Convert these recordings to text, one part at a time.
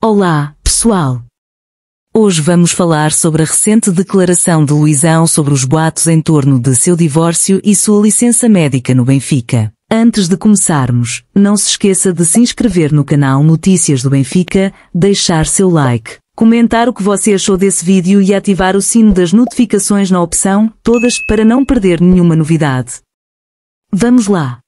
Olá, pessoal! Hoje vamos falar sobre a recente declaração de Luizão sobre os boatos em torno de seu divórcio e sua licença médica no Benfica. Antes de começarmos, não se esqueça de se inscrever no canal Notícias do Benfica, deixar seu like, comentar o que você achou desse vídeo e ativar o sino das notificações na opção Todas para não perder nenhuma novidade. Vamos lá!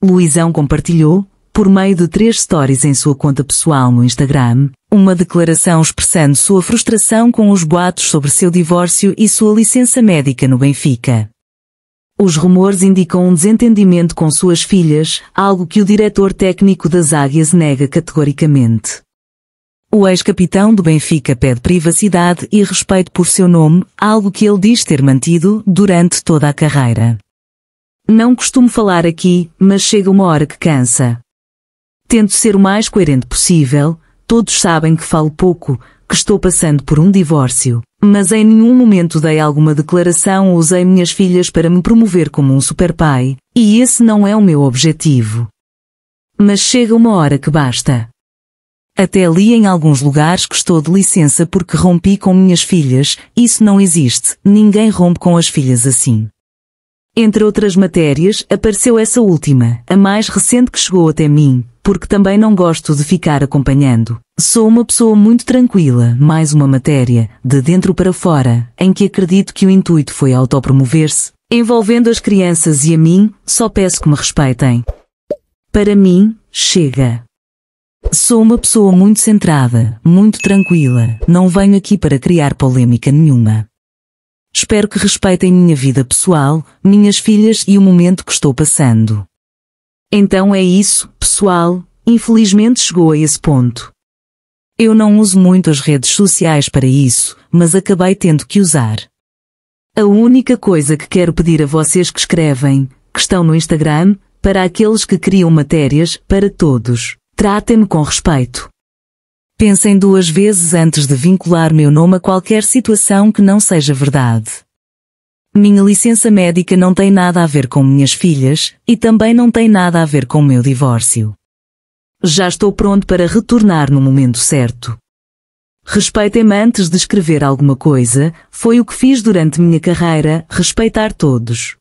Luizão compartilhou, por meio de três stories em sua conta pessoal no Instagram, uma declaração expressando sua frustração com os boatos sobre seu divórcio e sua licença médica no Benfica. Os rumores indicam um desentendimento com suas filhas, algo que o diretor técnico das Águias nega categoricamente. O ex-capitão do Benfica pede privacidade e respeito por seu nome, algo que ele diz ter mantido durante toda a carreira. Não costumo falar aqui, mas chega uma hora que cansa. Tento ser o mais coerente possível, todos sabem que falo pouco, que estou passando por um divórcio, mas em nenhum momento dei alguma declaração ou usei minhas filhas para me promover como um superpai, e esse não é o meu objetivo. Mas chega uma hora que basta. Até li em alguns lugares que estou de licença porque rompi com minhas filhas, isso não existe, ninguém rompe com as filhas assim. Entre outras matérias, apareceu essa última, a mais recente que chegou até mim, porque também não gosto de ficar acompanhando. Sou uma pessoa muito tranquila, mais uma matéria, de dentro para fora, em que acredito que o intuito foi autopromover-se, envolvendo as crianças e a mim, só peço que me respeitem. Para mim, chega. Sou uma pessoa muito centrada, muito tranquila, não venho aqui para criar polêmica nenhuma. Espero que respeitem minha vida pessoal, minhas filhas e o momento que estou passando. Então é isso, pessoal, infelizmente chegou a esse ponto. Eu não uso muito as redes sociais para isso, mas acabei tendo que usar. A única coisa que quero pedir a vocês que escrevem, que estão no Instagram, para aqueles que criam matérias, para todos, tratem-me com respeito. Pensem duas vezes antes de vincular meu nome a qualquer situação que não seja verdade. Minha licença médica não tem nada a ver com minhas filhas e também não tem nada a ver com meu divórcio. Já estou pronto para retornar no momento certo. Respeitem-me antes de escrever alguma coisa, foi o que fiz durante minha carreira, respeitar todos.